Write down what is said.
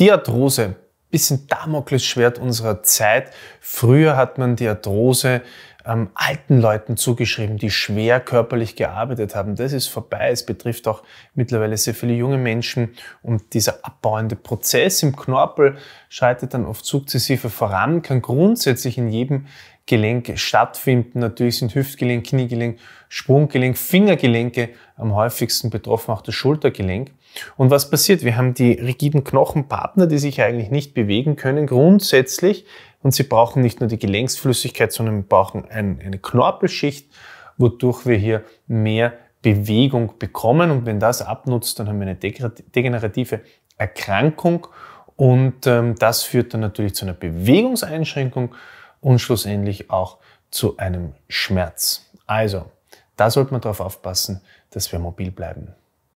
Die Arthrose, bisschen Damoklesschwert unserer Zeit. Früher hat man die Arthrose ähm, alten Leuten zugeschrieben, die schwer körperlich gearbeitet haben. Das ist vorbei. Es betrifft auch mittlerweile sehr viele junge Menschen und dieser abbauende Prozess im Knorpel schreitet dann oft sukzessive voran, kann grundsätzlich in jedem Gelenk stattfinden. Natürlich sind Hüftgelenk, Kniegelenk, Sprunggelenk, Fingergelenke am häufigsten betroffen, auch das Schultergelenk. Und was passiert? Wir haben die rigiden Knochenpartner, die sich eigentlich nicht bewegen können, grundsätzlich und sie brauchen nicht nur die Gelenksflüssigkeit, sondern wir brauchen ein, eine Knorpelschicht, wodurch wir hier mehr Bewegung bekommen. Und wenn das abnutzt, dann haben wir eine degenerative Erkrankung. Und ähm, das führt dann natürlich zu einer Bewegungseinschränkung und schlussendlich auch zu einem Schmerz. Also, da sollte man darauf aufpassen, dass wir mobil bleiben.